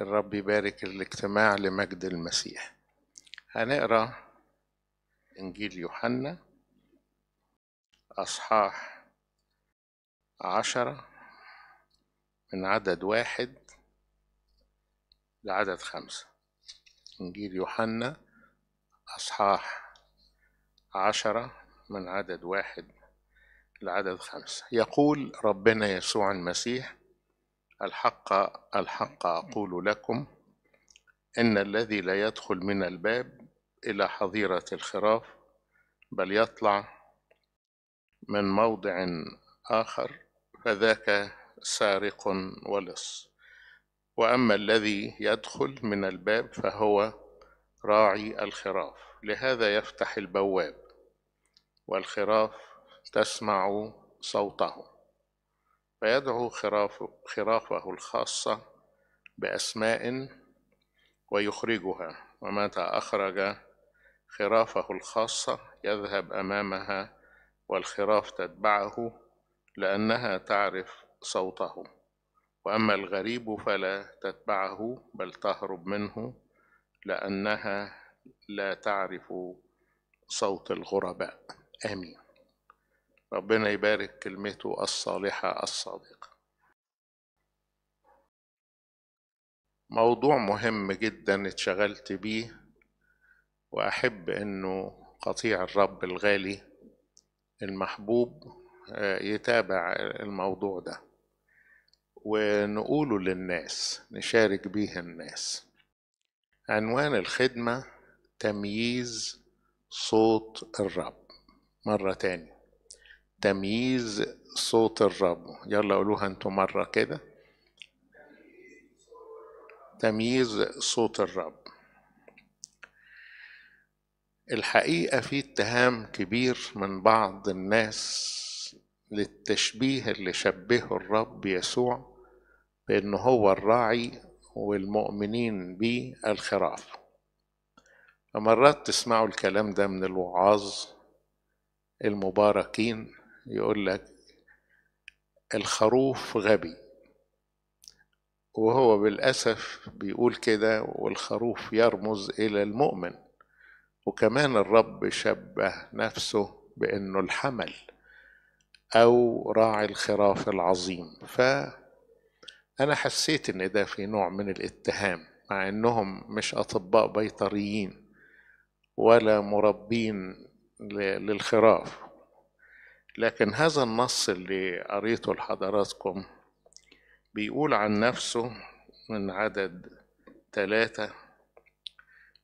الرب يبارك الاجتماع لمجد المسيح هنقرا انجيل يوحنا اصحاح عشرة من عدد واحد لعدد خمسة انجيل يوحنا اصحاح عشرة من عدد واحد لعدد خمسة يقول ربنا يسوع المسيح الحق الحق أقول لكم إن الذي لا يدخل من الباب إلى حظيرة الخراف بل يطلع من موضع آخر فذاك سارق ولص وأما الذي يدخل من الباب فهو راعي الخراف لهذا يفتح البواب والخراف تسمع صوته فيدعو خرافه الخاصة بأسماء ويخرجها ومتى أخرج خرافه الخاصة يذهب أمامها والخراف تتبعه لأنها تعرف صوته وأما الغريب فلا تتبعه بل تهرب منه لأنها لا تعرف صوت الغرباء آمين ربنا يبارك كلمته الصالحة الصادقة موضوع مهم جدا اتشغلت بيه وأحب أنه قطيع الرب الغالي المحبوب آه، يتابع الموضوع ده ونقوله للناس نشارك بيه الناس عنوان الخدمة تمييز صوت الرب مرة تاني تمييز صوت الرب يلا قولوها انتوا مرة كده تمييز صوت الرب الحقيقة في اتهام كبير من بعض الناس للتشبيه اللي شبهه الرب يسوع بأنه هو الراعي والمؤمنين به الخراف فمرات تسمعوا الكلام ده من الوعاظ المباركين يقول لك الخروف غبي وهو بالأسف بيقول كده والخروف يرمز إلى المؤمن وكمان الرب شبه نفسه بأنه الحمل أو راعي الخراف العظيم فأنا حسيت إن ده في نوع من الاتهام مع إنهم مش أطباء بيطريين ولا مربين للخراف لكن هذا النص اللي قريته لحضراتكم بيقول عن نفسه من عدد ثلاثة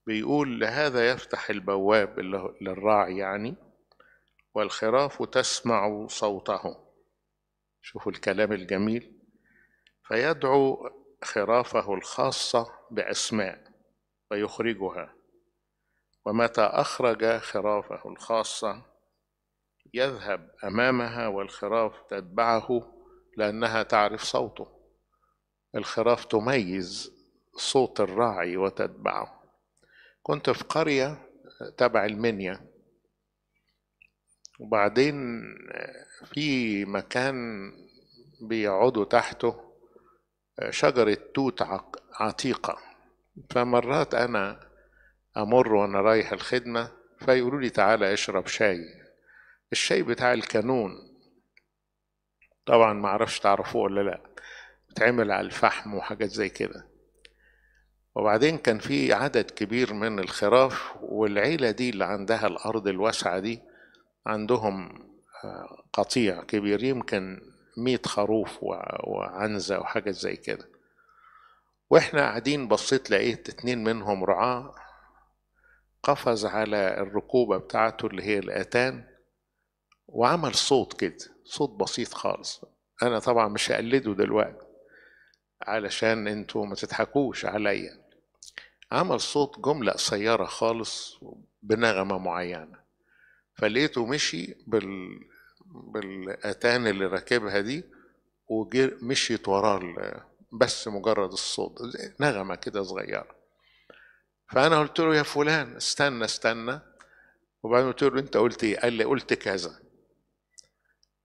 بيقول لهذا يفتح البواب للراعي يعني والخراف تسمع صوته شوفوا الكلام الجميل فيدعو خرافه الخاصة بأسماء ويخرجها ومتى أخرج خرافه الخاصة يذهب أمامها والخراف تتبعه لأنها تعرف صوته الخراف تميز صوت الراعي وتتبعه كنت في قرية تبع المنيا وبعدين في مكان بيقعدوا تحته شجرة توت عتيقة فمرات أنا أمر وأنا رايح الخدمة فيقولوا لي تعالى اشرب شاي الشيء بتاع الكانون طبعا معرفش تعرفوه ولا لا بتعمل على الفحم وحاجات زي كده وبعدين كان في عدد كبير من الخراف والعيلة دي اللي عندها الأرض الواسعة دي عندهم آه، قطيع كبير يمكن مية خروف وعنزة وحاجة زي كده واحنا قاعدين بصيت لقيت اتنين منهم رعاة قفز على الركوبة بتاعته اللي هي الأتان وعمل صوت كده صوت بسيط خالص انا طبعا مش هقلده دلوقتي علشان انتوا ما تضحكوش عليا عمل صوت جملة قصيرة خالص بنغمة معينة فلقيته مشي بال بالأتان اللي راكبها دي ومشيت وراه بس مجرد الصوت نغمة كده صغيرة فأنا قلت له يا فلان استنى استنى وبعدين قلت له أنت قلت إيه؟ قال لي قلت كذا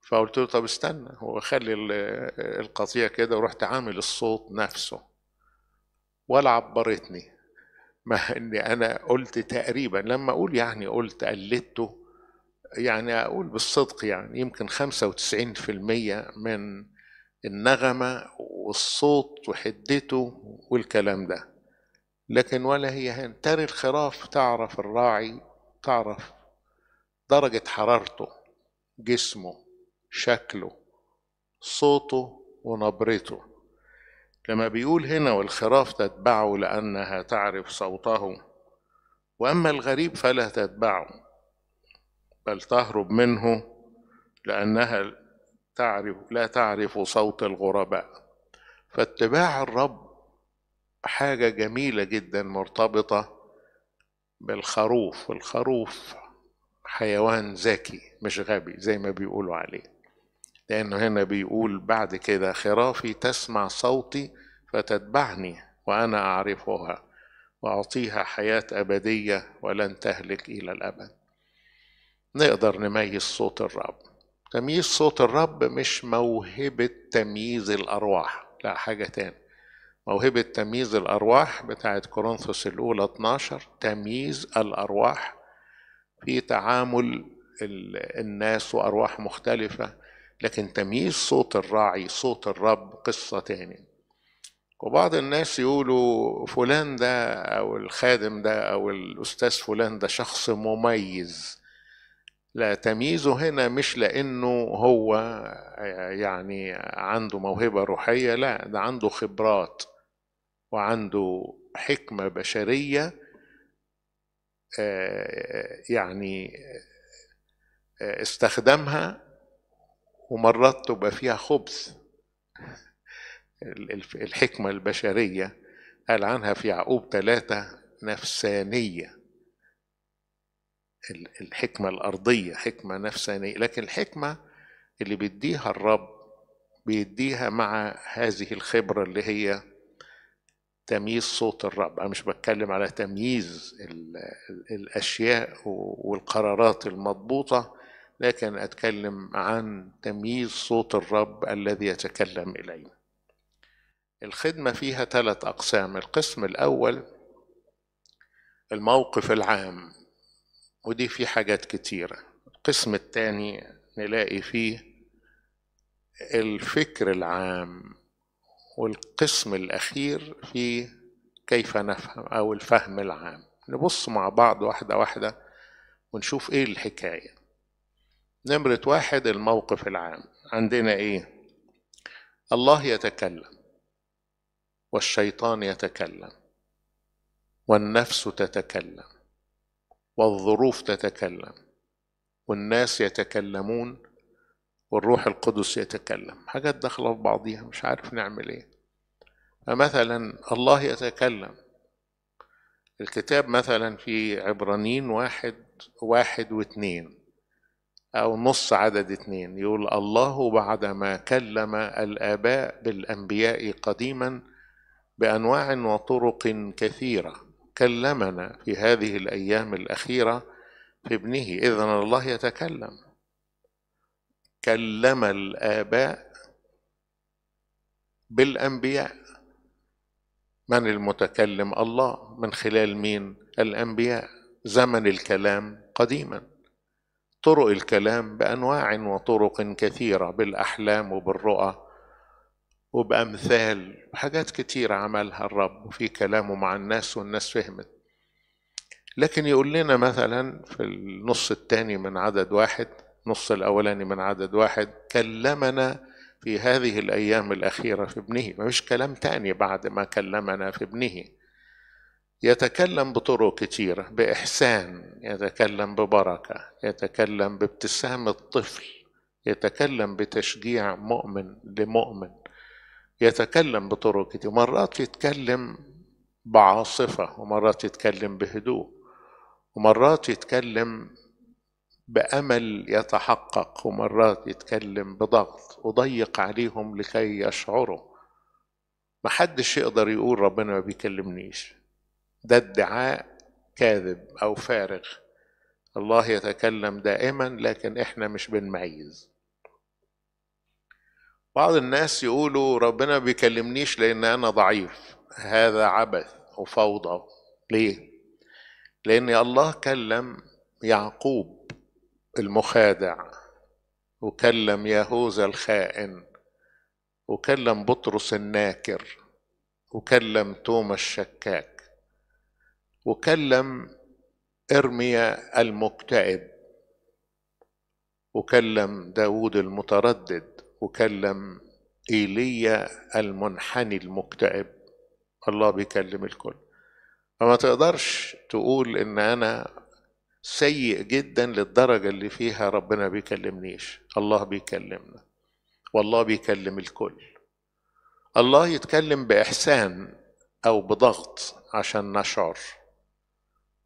فقلت له طب استنى هو خلي القطيع كده ورحت عامل الصوت نفسه ولا عبرتني مع اني انا قلت تقريبا لما اقول يعني قلت قلدته يعني اقول بالصدق يعني يمكن 95% من النغمه والصوت وحدته والكلام ده لكن ولا هي هان ترى الخراف تعرف الراعي تعرف درجه حرارته جسمه شكله صوته ونبرته لما بيقول هنا والخراف تتبعه لأنها تعرف صوته وأما الغريب فلا تتبعه بل تهرب منه لأنها تعرف لا تعرف صوت الغرباء فاتباع الرب حاجة جميلة جدا مرتبطة بالخروف الخروف حيوان ذكي مش غبي زي ما بيقولوا عليه لأنه هنا بيقول بعد كده خرافي تسمع صوتي فتتبعني وأنا أعرفها وأعطيها حياة أبدية ولن تهلك إلى الأبد نقدر نميز صوت الرب تمييز صوت الرب مش موهبة تمييز الأرواح لا حاجة تاني موهبة تمييز الأرواح بتاعت كورنثوس الأولى 12 تمييز الأرواح في تعامل الناس وأرواح مختلفة لكن تمييز صوت الراعي صوت الرب قصة تاني وبعض الناس يقولوا فلان ده أو الخادم ده أو الأستاذ فلان ده شخص مميز لا تمييزه هنا مش لأنه هو آه، يعني عنده موهبة روحية لا ده عنده خبرات وعنده حكمة بشرية آه، يعني آه، استخدمها ومرات تبقى فيها خبث الحكمة البشرية قال عنها في يعقوب ثلاثة نفسانية الحكمة الأرضية حكمة نفسانية لكن الحكمة اللي بيديها الرب بيديها مع هذه الخبرة اللي هي تمييز صوت الرب أنا مش بتكلم على تمييز الأشياء والقرارات المضبوطة لكن أتكلم عن تمييز صوت الرب الذي يتكلم إلينا الخدمة فيها ثلاث أقسام القسم الأول الموقف العام ودي فيه حاجات كتيرة القسم الثاني نلاقي فيه الفكر العام والقسم الأخير في كيف نفهم أو الفهم العام نبص مع بعض واحدة واحدة ونشوف إيه الحكاية نمرة واحد الموقف العام عندنا إيه الله يتكلم والشيطان يتكلم والنفس تتكلم والظروف تتكلم والناس يتكلمون والروح القدس يتكلم حاجات داخله في بعضيها مش عارف نعمل ايه فمثلا الله يتكلم الكتاب مثلا في عبرانيين واحد واحد واثنين أو نص عدد اتنين يقول الله بعدما كلم الآباء بالأنبياء قديما بأنواع وطرق كثيرة كلمنا في هذه الأيام الأخيرة في ابنه إذا الله يتكلم كلم الآباء بالأنبياء من المتكلم الله من خلال مين الأنبياء زمن الكلام قديماً طرق الكلام بانواع وطرق كثيره بالاحلام وبالرؤى وبامثال حاجات كتير عملها الرب في كلامه مع الناس والناس فهمت لكن يقول لنا مثلا في النص الثاني من عدد واحد نص الاولاني من عدد واحد كلمنا في هذه الايام الاخيره في ابنه ما فيش كلام تاني بعد ما كلمنا في ابنه يتكلم بطرق كثيرة بإحسان يتكلم ببركة يتكلم بابتسامة طفل يتكلم بتشجيع مؤمن لمؤمن يتكلم بطرق كتير مرات يتكلم بعاصفة ومرات يتكلم بهدوء ومرات يتكلم بأمل يتحقق ومرات يتكلم بضغط وضيق عليهم لكي يشعروا محدش يقدر يقول ربنا ما بيكلمنيش ده ادعاء كاذب أو فارغ الله يتكلم دائما لكن احنا مش بنميز بعض الناس يقولوا ربنا بيكلمنيش لان انا ضعيف هذا عبث وفوضى ليه لان الله كلم يعقوب المخادع وكلم يهوذا الخائن وكلم بطرس الناكر وكلم توما الشكاك وكلم ارميا المكتئب وكلم داود المتردد وكلم ايليا المنحني المكتئب الله بيكلم الكل فما تقدرش تقول ان انا سيء جدا للدرجه اللي فيها ربنا بيكلمنيش الله بيكلمنا والله بيكلم الكل الله يتكلم باحسان او بضغط عشان نشعر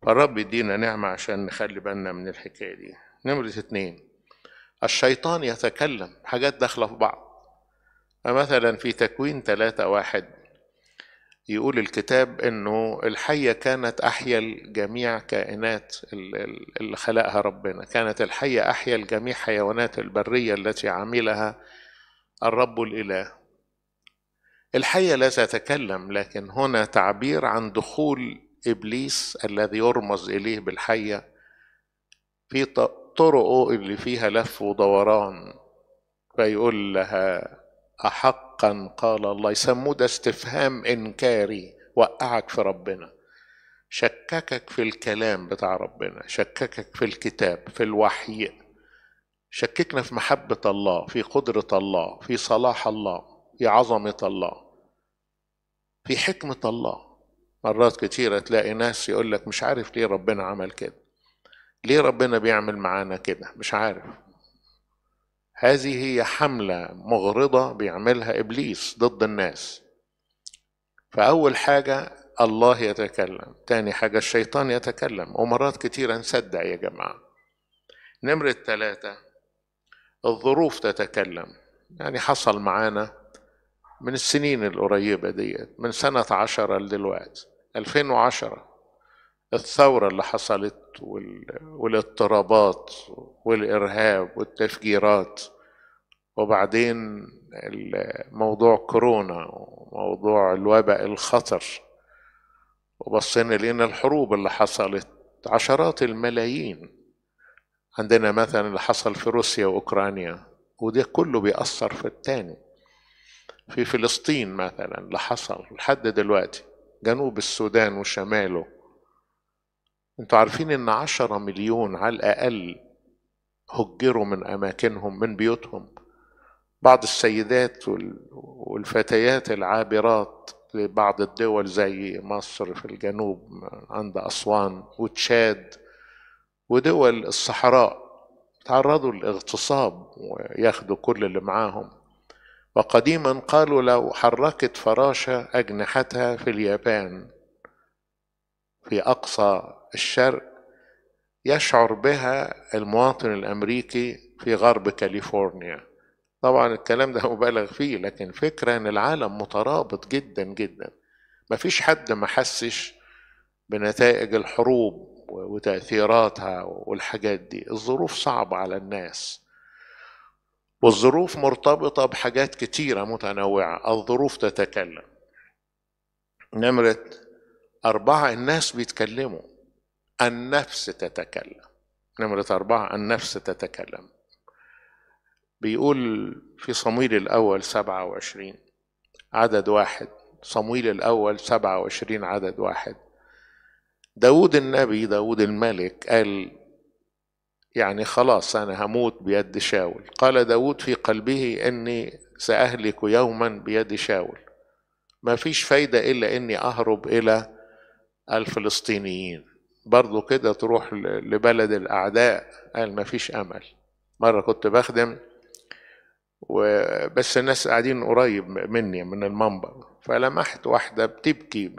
الرب يدينا نعمة عشان نخلي بالنا من الحكاية دي نمرة اتنين الشيطان يتكلم حاجات داخلة في بعض فمثلا في تكوين ثلاثة واحد يقول الكتاب انه الحية كانت احيا لجميع كائنات اللي خلقها ربنا كانت الحية احيا لجميع حيوانات البرية التي عملها الرب الاله الحية لا تتكلم لكن هنا تعبير عن دخول ابليس الذي يرمز اليه بالحيه في طرقه اللي فيها لف ودوران فيقول لها احقا قال الله يسموه ده استفهام انكاري وقعك في ربنا شككك في الكلام بتاع ربنا شككك في الكتاب في الوحي شككنا في محبه الله في قدره الله في صلاح الله في عظمه الله في حكمه الله مرات كتيرة تلاقي ناس يقول لك مش عارف ليه ربنا عمل كده ليه ربنا بيعمل معانا كده مش عارف هذه هي حملة مغرضة بيعملها إبليس ضد الناس فأول حاجة الله يتكلم تاني حاجة الشيطان يتكلم ومرات كتيرة نصدق يا جماعة نمرة ثلاثة الظروف تتكلم يعني حصل معانا من السنين القريبة ديت من سنة عشرة لدلوقتي 2010 الثورة اللي حصلت والاضطرابات والإرهاب والتفجيرات وبعدين موضوع كورونا وموضوع الوباء الخطر وبصينا لأن الحروب اللي حصلت عشرات الملايين عندنا مثلا اللي حصل في روسيا وأوكرانيا وده كله بيأثر في التاني في فلسطين مثلا اللي حصل لحد دلوقتي جنوب السودان وشماله انتوا عارفين ان عشرة مليون على الاقل هجروا من اماكنهم من بيوتهم بعض السيدات والفتيات العابرات لبعض الدول زي مصر في الجنوب عند أسوان وتشاد ودول الصحراء تعرضوا للاغتصاب وياخدوا كل اللي معاهم وقديما قالوا لو حركت فراشة أجنحتها في اليابان في أقصى الشرق يشعر بها المواطن الأمريكي في غرب كاليفورنيا طبعا الكلام ده مبالغ فيه لكن فكرة أن العالم مترابط جدا جدا مفيش حد ما حسش بنتائج الحروب وتأثيراتها والحاجات دي الظروف صعبة على الناس والظروف مرتبطة بحاجات كتيرة متنوعة الظروف تتكلم نمرة أربعة الناس بيتكلموا النفس تتكلم نمرة أربعة النفس تتكلم بيقول في صمويل الأول سبعة وعشرين عدد واحد صمويل الأول سبعة وعشرين عدد واحد داود النبي داود الملك قال يعني خلاص أنا هموت بيد شاول قال داود في قلبه أني سأهلك يوما بيد شاول ما فيش فايدة إلا أني أهرب إلى الفلسطينيين برضو كده تروح لبلد الأعداء قال ما فيش أمل مرة كنت بخدم بس الناس قاعدين قريب مني من المنبر فلمحت واحدة بتبكي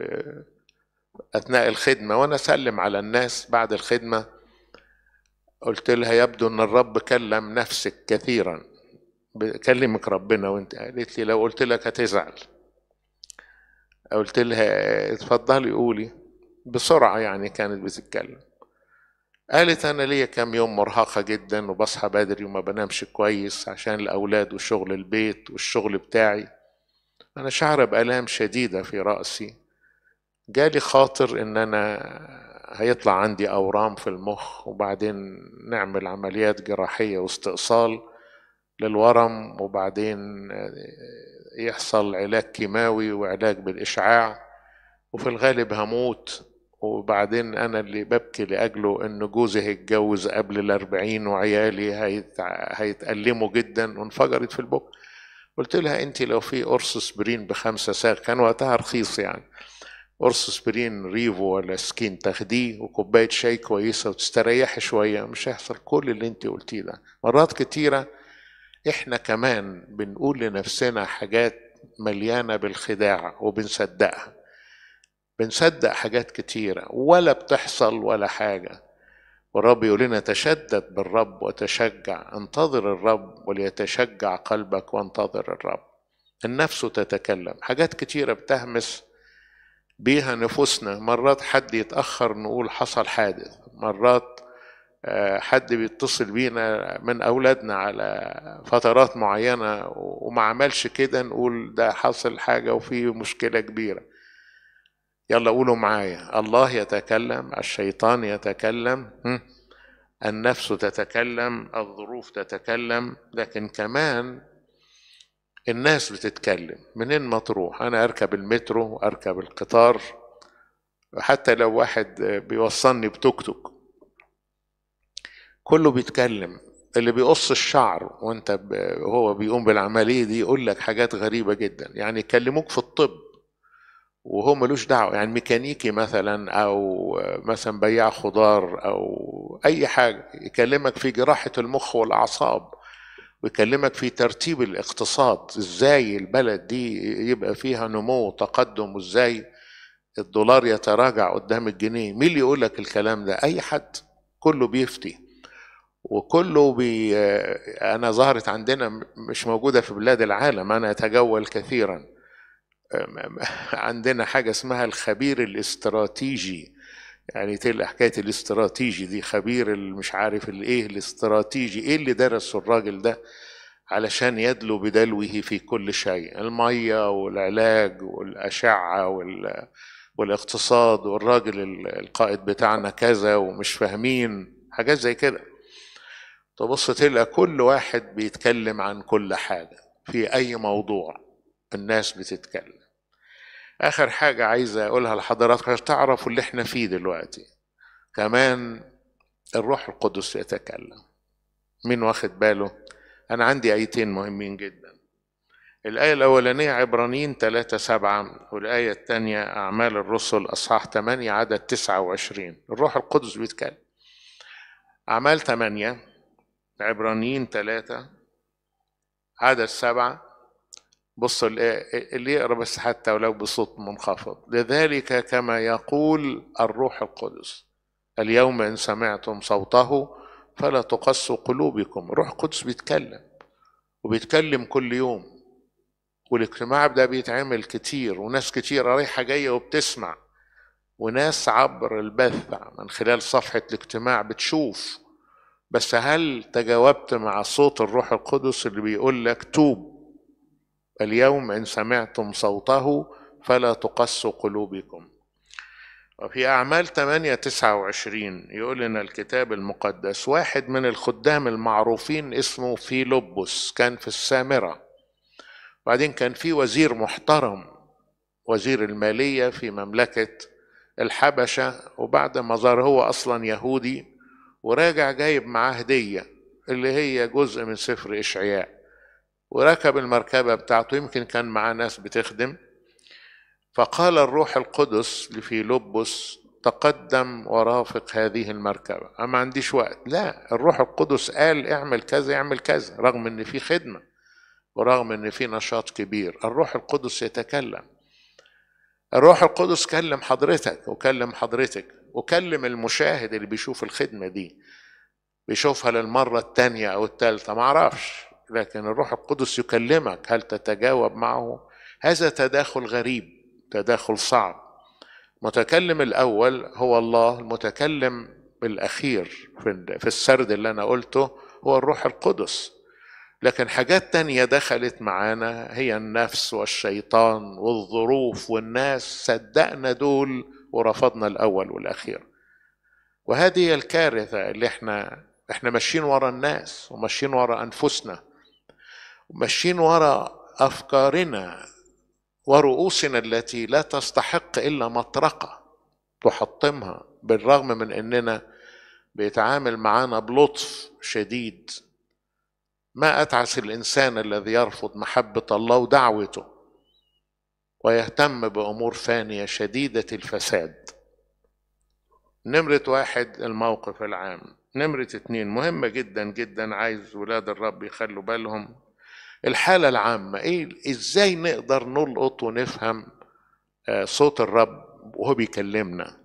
أثناء الخدمة وأنا أسلم على الناس بعد الخدمة قلت لها يبدو ان الرب كلم نفسك كثيرا بيكلمك ربنا وانت قالت لي لو قلت لك هتزعل قلت لها اتفضلي قولي بسرعة يعني كانت بتتكلم قالت أنا ليا كام يوم مرهقة جدا وبصحى بدري وما بنامش كويس عشان الأولاد وشغل البيت والشغل بتاعي أنا شعر بآلام شديدة في رأسي جالي خاطر إن أنا هيطلع عندي أورام في المخ وبعدين نعمل عمليات جراحية واستئصال للورم وبعدين آه، يحصل علاج كيماوي وعلاج بالإشعاع وفي الغالب هموت وبعدين أنا اللي ببكي لأجله إن جوزي هيتجوز قبل الأربعين وعيالي هيت... هيتألموا جدا وانفجرت في البق قلت لها أنت لو في قرص سبرين بخمسة ساغ كان وقتها رخيص يعني قرص سبرين ريفو ولا سكين تاخديه وكوبايه شاي كويسه وتستريحي شويه مش هيحصل كل اللي انت قلتيه ده مرات كتيره احنا كمان بنقول لنفسنا حاجات مليانه بالخداع وبنصدقها بنصدق حاجات كتيره ولا بتحصل ولا حاجه والرب يقول لنا تشدد بالرب وتشجع انتظر الرب وليتشجع قلبك وانتظر الرب النفس تتكلم حاجات كتيره بتهمس بيها نفوسنا مرات حد يتأخر نقول حصل حادث مرات آه، حد بيتصل بينا من أولادنا على فترات معينة وما عملش كده نقول ده حصل حاجة وفي مشكلة كبيرة يلا قولوا معايا الله يتكلم الشيطان يتكلم النفس تتكلم الظروف تتكلم لكن كمان الناس بتتكلم منين ما تروح انا اركب المترو اركب القطار حتى لو واحد بيوصلني بتوك توك كله بيتكلم اللي بيقص الشعر وانت هو بيقوم بالعمليه دي يقول لك حاجات غريبه جدا يعني يكلموك في الطب وهو ملوش دعوه يعني ميكانيكي مثلا او مثلا بياع خضار او اي حاجه يكلمك في جراحه المخ والاعصاب ويكلمك في ترتيب الاقتصاد ازاي البلد دي يبقى فيها نمو وتقدم وازاي الدولار يتراجع قدام الجنيه مين اللي يقول لك الكلام ده اي حد كله بيفتي وكله بي انا ظهرت عندنا مش موجوده في بلاد العالم انا اتجول كثيرا عندنا حاجه اسمها الخبير الاستراتيجي يعني تلقى حكايه الاستراتيجي دي خبير مش عارف الايه الاستراتيجي ايه اللي درسه الراجل ده علشان يدلو بدلوه في كل شيء الميه والعلاج والاشعه وال والاقتصاد والراجل القائد بتاعنا كذا ومش فاهمين حاجات زي كده تبص تلقى كل واحد بيتكلم عن كل حاجه في اي موضوع الناس بتتكلم اخر حاجه عايز اقولها لحضراتكم عشان تعرفوا اللي احنا فيه دلوقتي كمان الروح القدس يتكلم مين واخد باله انا عندي ايتين مهمين جدا الآية الأولانية عبرانيين 3 7 والآية الثانية أعمال الرسل أصحاح 8 عدد 29 الروح القدس بيتكلم أعمال 8 عبرانيين 3 عدد 7 بص اللي يقرا بس حتى ولو بصوت منخفض لذلك كما يقول الروح القدس اليوم ان سمعتم صوته فلا تقسوا قلوبكم الروح القدس بيتكلم وبيتكلم كل يوم والاجتماع ده بيتعمل كتير وناس كتير رايحة جاية وبتسمع وناس عبر البث من خلال صفحة الاجتماع بتشوف بس هل تجاوبت مع صوت الروح القدس اللي بيقول لك توب اليوم إن سمعتم صوته فلا تقسوا قلوبكم وفي أعمال 8 29 يقول لنا الكتاب المقدس واحد من الخدام المعروفين اسمه فيلبس كان في السامرة بعدين كان في وزير محترم وزير المالية في مملكة الحبشة وبعد ما ظهر هو أصلا يهودي وراجع جايب معاه هدية اللي هي جزء من سفر إشعياء وركب المركبة بتاعته يمكن كان معاه ناس بتخدم فقال الروح القدس لفيلبس تقدم ورافق هذه المركبة أنا ما عنديش وقت لا الروح القدس قال اعمل كذا اعمل كذا رغم ان في خدمة ورغم ان في نشاط كبير الروح القدس يتكلم الروح القدس كلم حضرتك وكلم حضرتك وكلم المشاهد اللي بيشوف الخدمة دي بيشوفها للمرة التانية أو التالتة معرفش لكن الروح القدس يكلمك هل تتجاوب معه هذا تداخل غريب تداخل صعب المتكلم الاول هو الله المتكلم الاخير في السرد اللي انا قلته هو الروح القدس لكن حاجات تانية دخلت معانا هي النفس والشيطان والظروف والناس صدقنا دول ورفضنا الأول والأخير وهذه الكارثة اللي احنا احنا ماشيين ورا الناس وماشيين ورا أنفسنا ماشيين ورا افكارنا ورؤوسنا التي لا تستحق الا مطرقه تحطمها بالرغم من اننا بيتعامل معانا بلطف شديد ما اتعس الانسان الذي يرفض محبه الله ودعوته ويهتم بامور فانيه شديده الفساد نمرة واحد الموقف العام نمرة اتنين مهمة جدا جدا عايز ولاد الرب يخلوا بالهم الحالة العامة إيه إزاي نقدر نلقط ونفهم آه، صوت الرب وهو بيكلمنا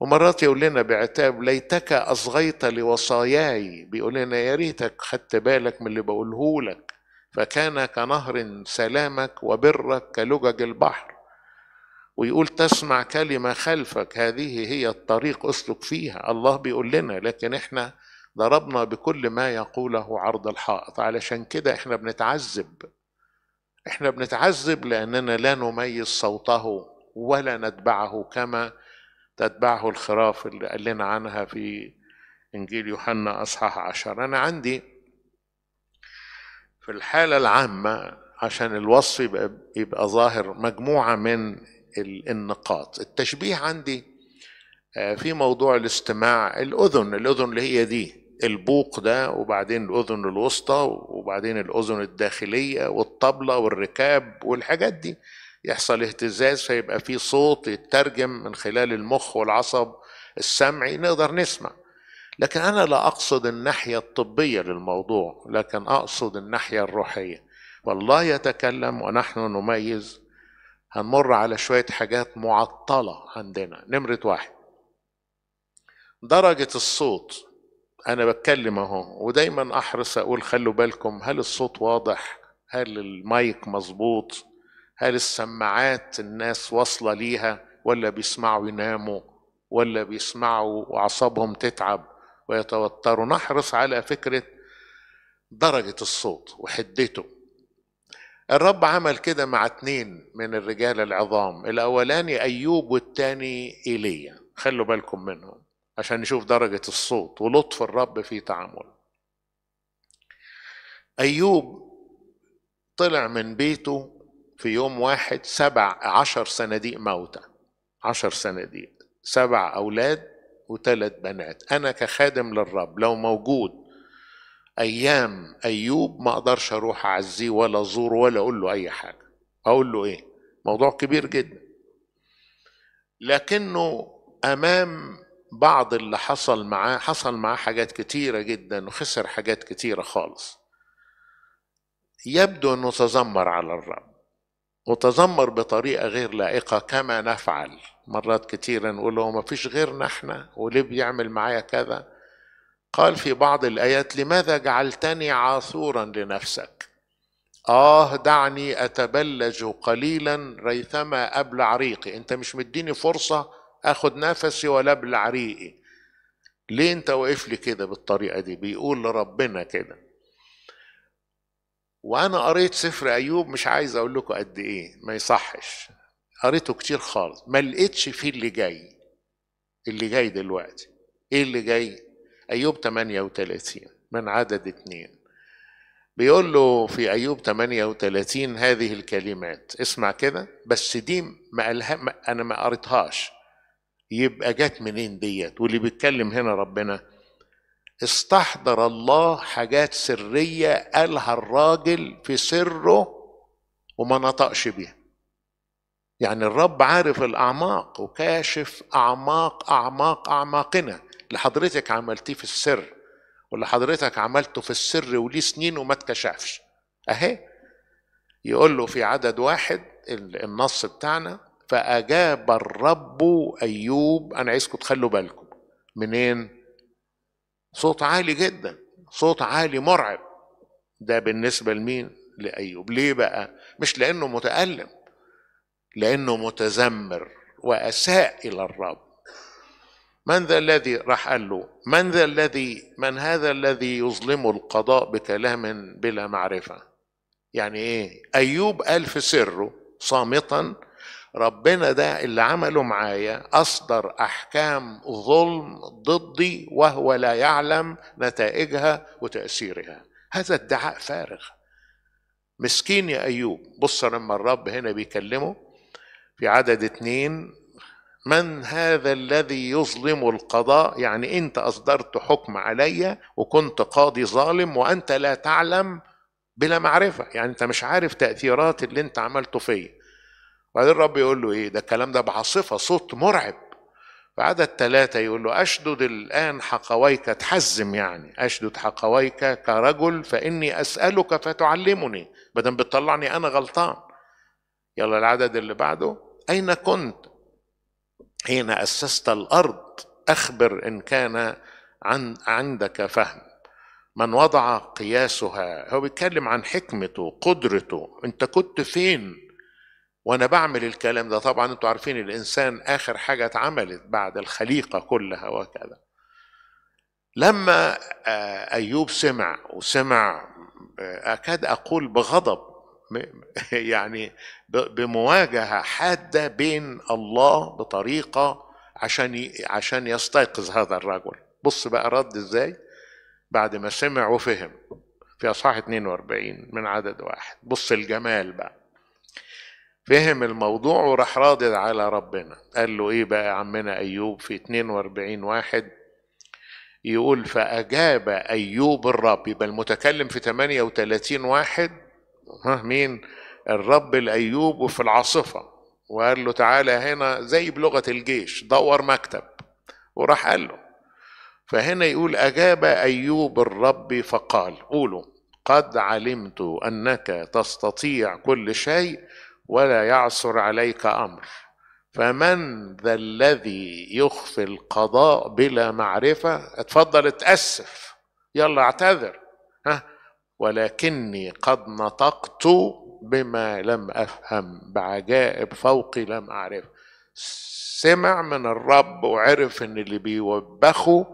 ومرات يقول لنا بعتاب ليتك أصغيت لوصاياي بيقول لنا يا ريتك خدت بالك من اللي بقوله لك فكان كنهر سلامك وبرك كلجج البحر ويقول تسمع كلمة خلفك هذه هي الطريق اسلك فيها الله بيقول لنا لكن احنا ضربنا بكل ما يقوله عرض الحائط علشان كده احنا بنتعذب احنا بنتعذب لاننا لا نميز صوته ولا نتبعه كما تتبعه الخراف اللي قال لنا عنها في انجيل يوحنا اصحاح عشر انا عندي في الحاله العامه عشان الوصف يبقى, يبقى ظاهر مجموعه من النقاط التشبيه عندي آه، في موضوع الاستماع الأذن الأذن اللي هي دي البوق ده وبعدين الأذن الوسطى وبعدين الأذن الداخلية والطبلة والركاب والحاجات دي يحصل اهتزاز فيبقى في صوت يترجم من خلال المخ والعصب السمعي نقدر نسمع لكن أنا لا أقصد الناحية الطبية للموضوع لكن أقصد الناحية الروحية والله يتكلم ونحن نميز هنمر على شوية حاجات معطلة عندنا نمرة واحد درجة الصوت أنا بتكلم أهو ودايما أحرص أقول خلوا بالكم هل الصوت واضح؟ هل المايك مظبوط؟ هل السماعات الناس واصلة ليها ولا بيسمعوا يناموا ولا بيسمعوا وأعصابهم تتعب ويتوتروا نحرص على فكرة درجة الصوت وحدته الرب عمل كده مع اتنين من الرجال العظام الأولاني أيوب والتاني إيليا خلوا بالكم منهم عشان نشوف درجة الصوت ولطف الرب في تعامله أيوب طلع من بيته في يوم واحد سبع عشر صناديق موتى عشر صناديق سبع أولاد وثلاث بنات أنا كخادم للرب لو موجود ايام ايوب ما اقدرش اروح اعزيه ولا ازوره ولا اقول له اي حاجه اقول له ايه موضوع كبير جدا لكنه امام بعض اللي حصل معاه حصل معاه حاجات كتيرة جدا وخسر حاجات كتيرة خالص يبدو أنه تذمر على الرب وتذمر بطريقة غير لائقة كما نفعل مرات كتيرة نقول له ما فيش غيرنا احنا وليه بيعمل معايا كذا قال في بعض الآيات لماذا جعلتني عاثورا لنفسك آه دعني أتبلج قليلا ريثما أبلع ريقي أنت مش مديني فرصة اخد نفسي ابلع ريقي ليه انت واقف لي كده بالطريقه دي بيقول لربنا كده وانا قريت سفر ايوب مش عايز اقول لكم قد ايه ما يصحش قريته كتير خالص ما لقيتش فيه اللي جاي اللي جاي دلوقتي ايه اللي جاي ايوب 38 من عدد اتنين بيقول له في ايوب 38 هذه الكلمات اسمع كده بس دي ما قالها ما انا ما قريتهاش يبقى جت منين ديت واللي بيتكلم هنا ربنا استحضر الله حاجات سرية قالها الراجل في سره وما نطقش بيها يعني الرب عارف الأعماق وكاشف أعماق أعماق أعماقنا اللي حضرتك عملتيه في السر واللي حضرتك عملته في السر وليه سنين وما اتكشفش أهي يقول له في عدد واحد النص بتاعنا فأجاب الرب أيوب أنا عايزكم تخلوا بالكم منين؟ صوت عالي جدا صوت عالي مرعب ده بالنسبة لمين؟ لأيوب ليه بقى؟ مش لأنه متألم لأنه متذمر وأساء إلى الرب من ذا الذي راح قال له من ذا الذي من هذا الذي يظلم القضاء بكلام بلا معرفة يعني إيه أيوب قال في سره صامتا ربنا ده اللي عمله معايا اصدر احكام ظلم ضدي وهو لا يعلم نتائجها وتاثيرها هذا ادعاء فارغ مسكين يا ايوب بص لما الرب هنا بيكلمه في عدد اتنين من هذا الذي يظلم القضاء يعني انت اصدرت حكم عليا وكنت قاضي ظالم وانت لا تعلم بلا معرفه يعني انت مش عارف تاثيرات اللي انت عملته فيا بعدين الرب يقول له ايه ده الكلام ده بعاصفه صوت مرعب بعد التلاتة يقول له أشدد الآن حقويك تحزم يعني أشدد حقويك كرجل فإني أسألك فتعلمني بدل بتطلعني أنا غلطان يلا العدد اللي بعده أين كنت حين أسست الأرض أخبر إن كان عن عندك فهم من وضع قياسها هو بيتكلم عن حكمته قدرته أنت كنت فين وانا بعمل الكلام ده طبعا انتوا عارفين الانسان اخر حاجه اتعملت بعد الخليقه كلها وكذا لما آه، ايوب سمع وسمع آه، اكاد اقول بغضب يعني بمواجهه حاده بين الله بطريقه عشان عشان يستيقظ هذا الرجل بص بقى رد ازاي بعد ما سمع وفهم في اصحاح 42 من عدد واحد بص الجمال بقى فهم الموضوع وراح راضي على ربنا قال له ايه بقى عمنا ايوب في 42 واحد يقول فاجاب ايوب الرب يبقى المتكلم في 38 واحد ها مين الرب الأيوب وفي العاصفه وقال له تعالى هنا زي بلغه الجيش دور مكتب وراح قال له فهنا يقول اجاب ايوب الرب فقال قولوا قد علمت انك تستطيع كل شيء ولا يعثر عليك امر فمن ذا الذي يخفي القضاء بلا معرفه اتفضل اتاسف يلا اعتذر ها ولكني قد نطقت بما لم افهم بعجائب فوقي لم اعرف سمع من الرب وعرف ان اللي بيوبخه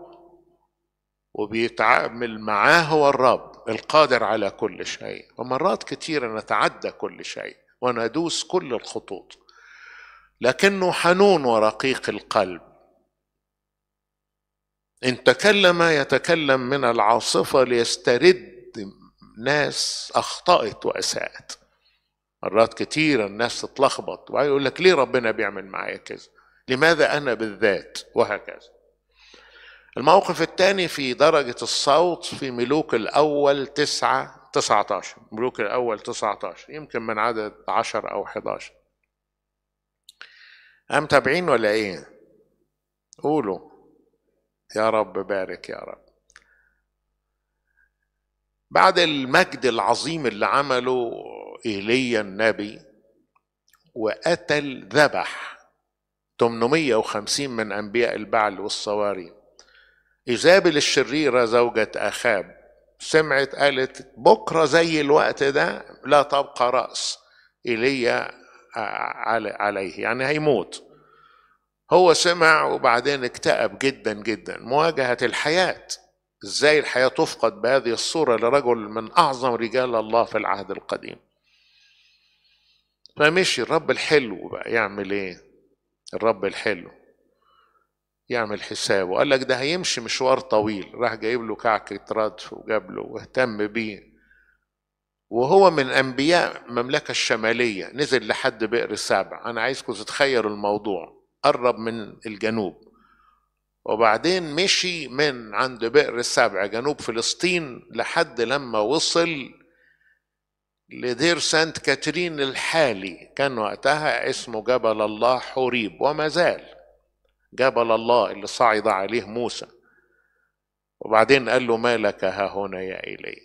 وبيتعامل معاه هو الرب القادر على كل شيء ومرات كثيره نتعدى كل شيء وندوس كل الخطوط لكنه حنون ورقيق القلب ان تكلم يتكلم من العاصفه ليسترد ناس اخطات واساءت مرات كثيرة الناس تتلخبط ويقول لك ليه ربنا بيعمل معايا كذا لماذا أنا بالذات وهكذا الموقف الثاني في درجة الصوت في ملوك الأول تسعة 19 ملوك الأول 19 يمكن من عدد 10 أو 11 أم تابعين ولا إيه؟ قولوا يا رب بارك يا رب بعد المجد العظيم اللي عمله ايليا النبي وقتل ذبح 850 من انبياء البعل والصواري ايزابل الشريره زوجة اخاب سمعت قالت بكرة زي الوقت ده لا تبقى رأس إيليا آه، عليه يعني هيموت هو سمع وبعدين اكتئب جدا جدا مواجهة الحياة ازاي الحياة تفقد بهذه الصورة لرجل من أعظم رجال الله في العهد القديم فمشي الرب الحلو بقى يعمل ايه الرب الحلو يعمل حسابه قال لك ده هيمشي مشوار طويل راح جايب له كعكة ردف وجاب له واهتم بيه وهو من أنبياء المملكة الشمالية نزل لحد بئر سبع أنا عايزكم تتخيلوا الموضوع قرب من الجنوب وبعدين مشي من عند بئر السبع جنوب فلسطين لحد لما وصل لدير سانت كاترين الحالي كان وقتها اسمه جبل الله حوريب وما زال جبل الله اللي صعد عليه موسى وبعدين قال له ما لك ها هنا يا إيلي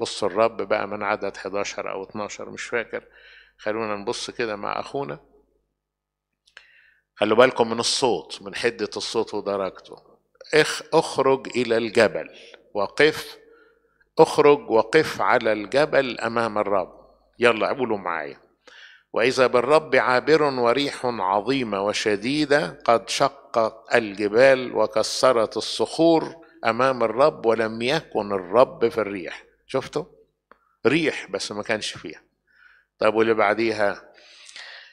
بص الرب بقى من عدد 11 أو 12 مش فاكر خلونا نبص كده مع أخونا خلوا بالكم من الصوت من حدة الصوت ودرجته اخ اخرج إلى الجبل وقف اخرج وقف على الجبل أمام الرب يلا قولوا معايا واذا بالرب عابر وريح عظيمه وشديده قد شقت الجبال وكسرت الصخور امام الرب ولم يكن الرب في الريح شفتوا ريح بس ما كانش فيها طيب واللي بعديها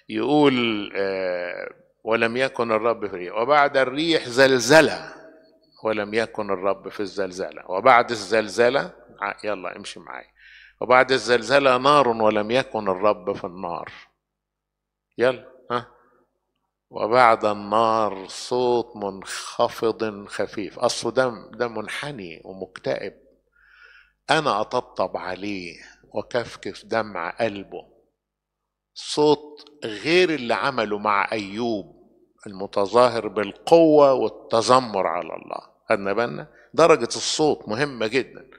يقول آه، ولم يكن الرب في الريح وبعد الريح زلزله ولم يكن الرب في الزلزله وبعد الزلزله يلا امشي معايا وبعد الزلزله نار ولم يكن الرب في النار يلا ها وبعد النار صوت منخفض خفيف اصله ده ده منحني ومكتئب انا اطبطب عليه وكفكف دمع قلبه صوت غير اللي عمله مع ايوب المتظاهر بالقوه والتذمر على الله خدنا بالنا درجه الصوت مهمه جدا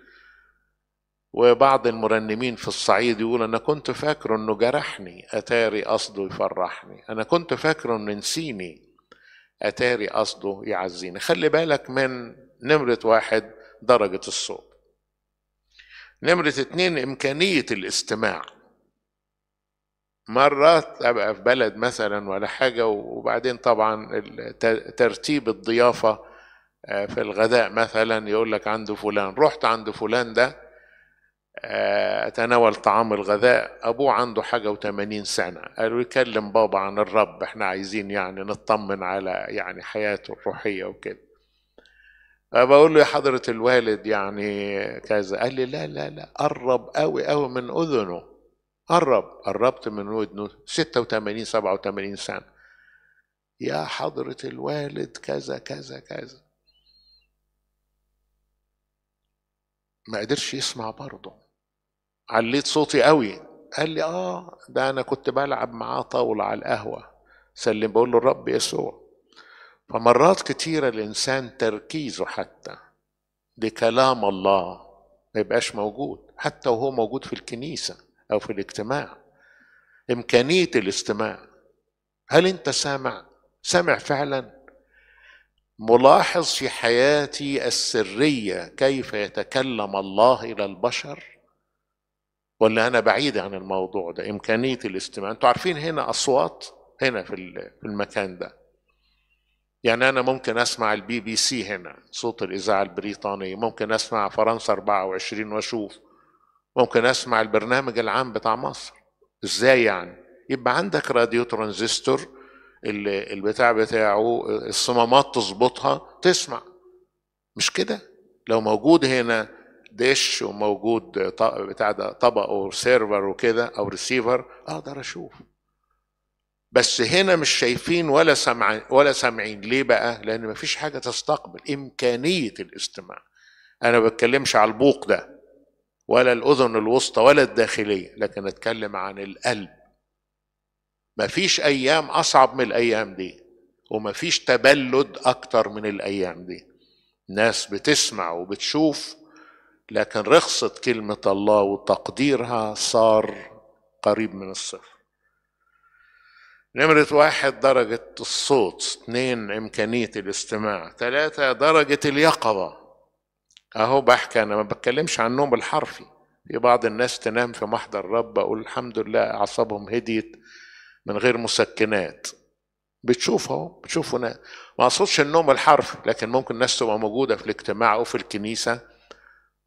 وبعض المرنمين في الصعيد يقول أنا كنت فاكر أنه جرحني أتاري قصده يفرحني أنا كنت فاكر أنه نسيني أتاري قصده يعزيني خلي بالك من نمرة واحد درجة الصوت نمرة اتنين إمكانية الاستماع مرات أبقى في بلد مثلا ولا حاجة وبعدين طبعا ترتيب الضيافة آه، في الغداء مثلا يقول لك عند فلان رحت عند فلان ده آه، أتناول طعام الغذاء أبوه عنده حاجة وثمانين سنة قالوا يكلم بابا عن الرب إحنا عايزين يعني نطمن على يعني حياته الروحية وكده فبقول له يا حضرة الوالد يعني كذا قال لي لا لا لا قرب قوي قوي من أذنه قرب قربت من أذنه 86 87 سنة يا حضرة الوالد كذا كذا كذا ما قدرش يسمع برضه عليت صوتي قوي قال لي اه ده انا كنت بلعب معاه طاوله على القهوه سلم بقول له الرب يسوع فمرات كتيرة الإنسان تركيزه حتى لكلام الله ما يبقاش موجود حتى وهو موجود في الكنيسة أو في الاجتماع إمكانية الاستماع هل أنت سامع؟ سامع فعلا؟ ملاحظ في حياتي السرية كيف يتكلم الله إلى البشر؟ ولا أنا بعيد عن الموضوع ده إمكانية الاستماع أنتوا عارفين هنا أصوات هنا في المكان ده يعني أنا ممكن أسمع البي بي سي هنا صوت الإذاعة البريطانية ممكن أسمع فرنسا 24 وأشوف ممكن أسمع البرنامج العام بتاع مصر إزاي يعني يبقى عندك راديو ترانزستور البتاع بتاعه الصمامات تظبطها تسمع مش كده لو موجود هنا دش وموجود بتاع ده طبق وسيرفر وكده او ريسيفر اقدر اشوف بس هنا مش شايفين ولا سامعين ولا سامعين ليه بقى لان مفيش حاجه تستقبل امكانيه الاستماع انا ما بتكلمش على البوق ده ولا الاذن الوسطى ولا الداخليه لكن اتكلم عن القلب مفيش ايام اصعب من الايام دي ومفيش تبلد اكتر من الايام دي ناس بتسمع وبتشوف لكن رخصة كلمة الله وتقديرها صار قريب من الصفر نمرة واحد درجة الصوت اثنين إمكانية الاستماع ثلاثة درجة اليقظة أهو بحكي أنا ما بتكلمش عن النوم الحرفي في بعض الناس تنام في محضر رب أقول الحمد لله أعصابهم هديت من غير مسكنات بتشوف اهو بتشوف ما اقصدش النوم الحرفي لكن ممكن ناس تبقى موجوده في الاجتماع او في الكنيسه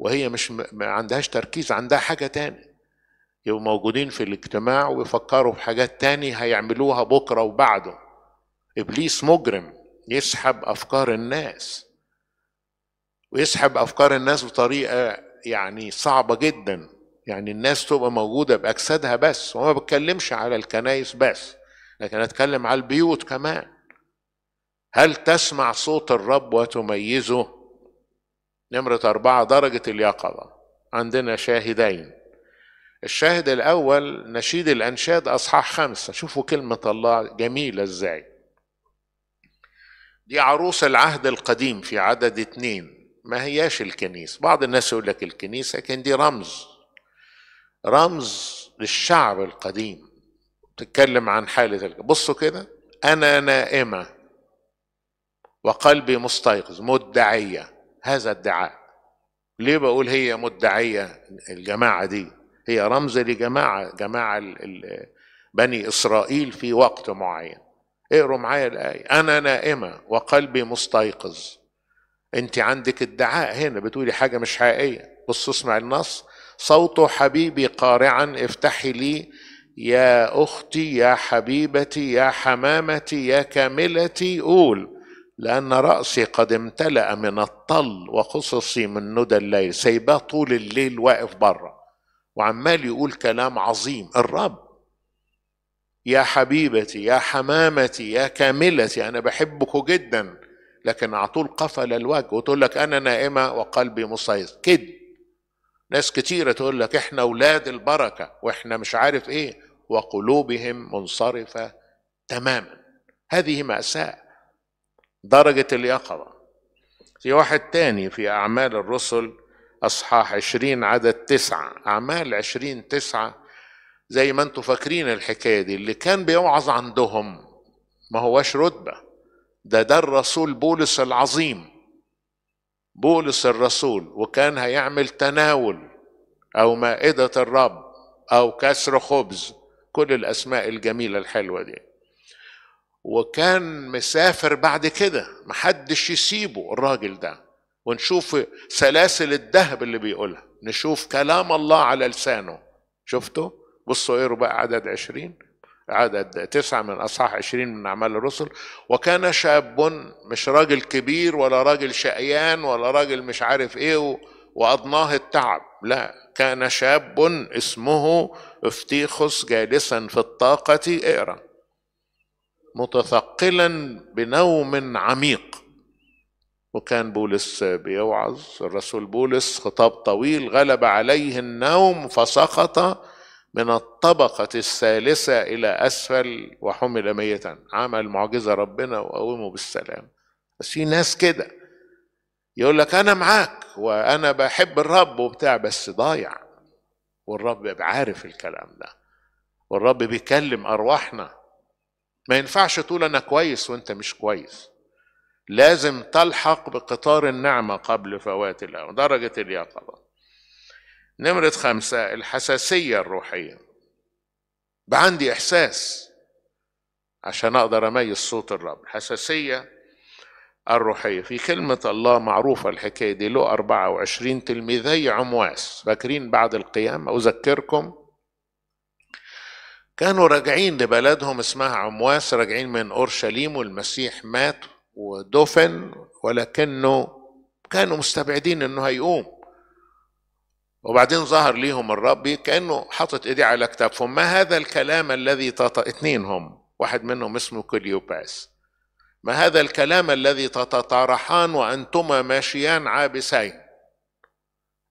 وهي مش ما عندهاش تركيز عندها حاجه تاني يبقوا موجودين في الاجتماع ويفكروا في حاجات تاني هيعملوها بكره وبعده ابليس مجرم يسحب افكار الناس ويسحب افكار الناس بطريقه يعني صعبه جدا يعني الناس تبقى موجوده باجسادها بس وما بتكلمش على الكنايس بس لكن اتكلم على البيوت كمان هل تسمع صوت الرب وتميزه نمرة أربعة درجة اليقظة عندنا شاهدين الشاهد الأول نشيد الأنشاد أصحاح خمسة شوفوا كلمة الله جميلة إزاي دي عروس العهد القديم في عدد اتنين ما هياش الكنيسة بعض الناس يقول لك الكنيسة لكن دي رمز رمز للشعب القديم تتكلم عن حالة بصوا كده أنا نائمة وقلبي مستيقظ مدعية هذا الدعاء ليه بقول هي مدعية الجماعة دي هي رمز لجماعة جماعة بني إسرائيل في وقت معين اقروا معايا الآية أنا نائمة وقلبي مستيقظ أنت عندك ادعاء هنا بتقولي حاجة مش حقيقية بص اسمع النص صوت حبيبي قارعا افتحي لي يا أختي يا حبيبتي يا حمامتي يا كاملتي قول لأن رأسي قد امتلأ من الطل وخصصي من ندى الليل سيباه طول الليل واقف بره وعمال يقول كلام عظيم الرب يا حبيبتي يا حمامتي يا كاملتي أنا بحبك جدا لكن على طول قفل الوجه وتقول لك أنا نائمة وقلبي مصيص كد ناس كتيرة تقول لك إحنا أولاد البركة وإحنا مش عارف إيه وقلوبهم منصرفة تماما هذه مأساة درجة اليقظة في واحد تاني في أعمال الرسل أصحاح عشرين عدد تسعة أعمال عشرين تسعة زي ما انتوا فاكرين الحكاية دي اللي كان بيوعظ عندهم ما هواش رتبة ده ده الرسول بولس العظيم بولس الرسول وكان هيعمل تناول أو مائدة الرب أو كسر خبز كل الأسماء الجميلة الحلوة دي وكان مسافر بعد كده محدش يسيبه الراجل ده ونشوف سلاسل الذهب اللي بيقولها نشوف كلام الله على لسانه شفتوا بصوا ايه بقى عدد عشرين عدد تسعة من أصحاح عشرين من أعمال الرسل وكان شاب مش راجل كبير ولا راجل شقيان ولا راجل مش عارف إيه وأضناه التعب لا كان شاب اسمه افتيخس جالسا في الطاقة اقرأ متثقلا بنوم عميق وكان بولس بيوعظ الرسول بولس خطاب طويل غلب عليه النوم فسقط من الطبقة الثالثة إلى أسفل وحمل ميتا عمل معجزة ربنا وقومه بالسلام بس في ناس كده يقول لك أنا معاك وأنا بحب الرب وبتاع بس ضايع والرب بيبقى عارف الكلام ده والرب بيكلم أرواحنا ما ينفعش تقول انا كويس وانت مش كويس لازم تلحق بقطار النعمة قبل فوات الأوان درجة اليقظة نمرة خمسة الحساسية الروحية عندي إحساس عشان أقدر أميز صوت الرب الحساسية الروحية في كلمة الله معروفة الحكاية دي له 24 تلميذي عمواس فاكرين بعد القيامة أذكركم كانوا راجعين لبلدهم اسمها عمواس راجعين من اورشليم والمسيح مات ودفن ولكنه كانوا مستبعدين انه هيقوم وبعدين ظهر ليهم الرب كانه حاطط ايديه على كتافهم ما هذا الكلام الذي اتنين هم واحد منهم اسمه كليوباس ما هذا الكلام الذي تتطارحان وانتما ماشيان عابسين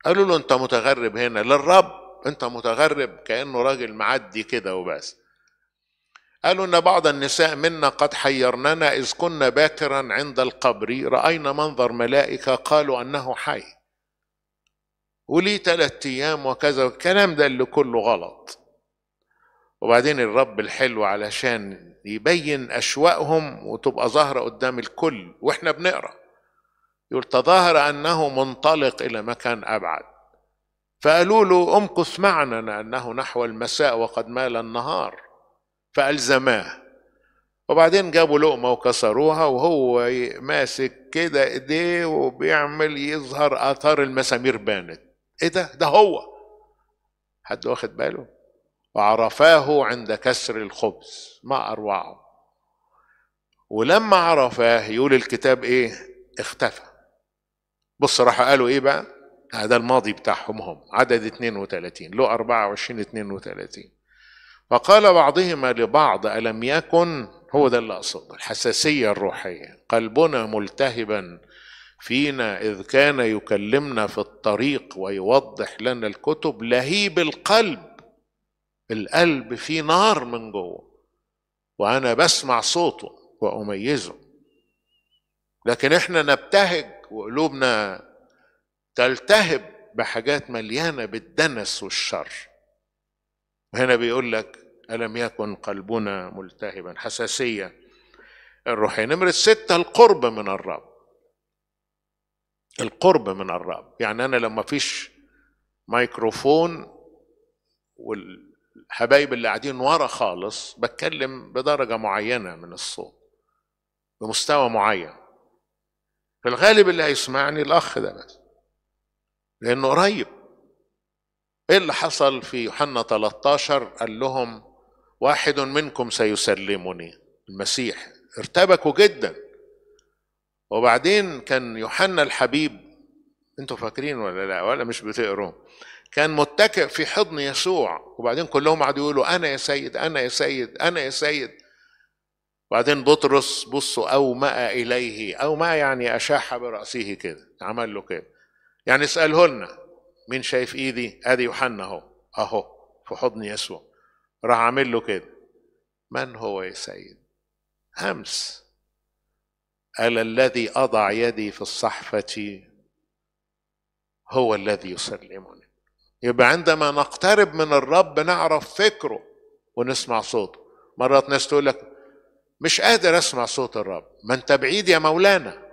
قالوا له انت متغرب هنا للرب انت متغرب كانه راجل معدي كده وبس قالوا ان بعض النساء منا قد حيرننا اذ كنا باكرا عند القبر راينا منظر ملائكه قالوا انه حي وليه ثلاثة ايام وكذا والكلام ده اللي كله غلط وبعدين الرب الحلو علشان يبين اشواقهم وتبقى ظاهره قدام الكل واحنا بنقرا يقول تظاهر انه منطلق الى مكان ابعد فقالوا له امكث معنا لأنه نحو المساء وقد مال النهار فألزماه وبعدين جابوا لقمة وكسروها وهو ماسك كده ايديه وبيعمل يظهر آثار المسامير بانت ايه ده ده هو حد واخد باله وعرفاه عند كسر الخبز ما أروعه ولما عرفاه يقول الكتاب ايه اختفى بص راح قالوا ايه بقى هذا الماضي بتاعهم هم عدد 32 له 24 32 وقال بعضهما لبعض ألم يكن هو ده اللي أقصده الحساسية الروحية قلبنا ملتهبا فينا إذ كان يكلمنا في الطريق ويوضح لنا الكتب لهيب القلب القلب في نار من جوه وأنا بسمع صوته وأميزه لكن إحنا نبتهج وقلوبنا تلتهب بحاجات مليانه بالدنس والشر هنا بيقول لك الم يكن قلبنا ملتهبا حساسيه الروحيه نمره سته القرب من الرب القرب من الرب يعني انا لما فيش ميكروفون والحبايب اللي قاعدين ورا خالص بتكلم بدرجه معينه من الصوت بمستوى معين في الغالب اللي هيسمعني الاخ ده بس لأنه قريب إيه اللي حصل في يوحنا 13 قال لهم واحد منكم سيسلمني المسيح ارتبكوا جدا وبعدين كان يوحنا الحبيب انتوا فاكرين ولا لا ولا مش بتقروا كان متكئ في حضن يسوع وبعدين كلهم قعدوا يقولوا انا يا سيد انا يا سيد انا يا سيد وبعدين بطرس بصوا اومأ اليه اومأ يعني اشاح براسه كده عمل له كده يعني اسألهن مين شايف ايدي ادي يوحنا اهو اهو في حضن يسوع راح عامل له كده من هو يا سيد امس قال الذي اضع يدي في الصحفه هو الذي يسلمني يبقى عندما نقترب من الرب نعرف فكره ونسمع صوته مرات ناس تقول لك مش قادر اسمع صوت الرب ما انت بعيد يا مولانا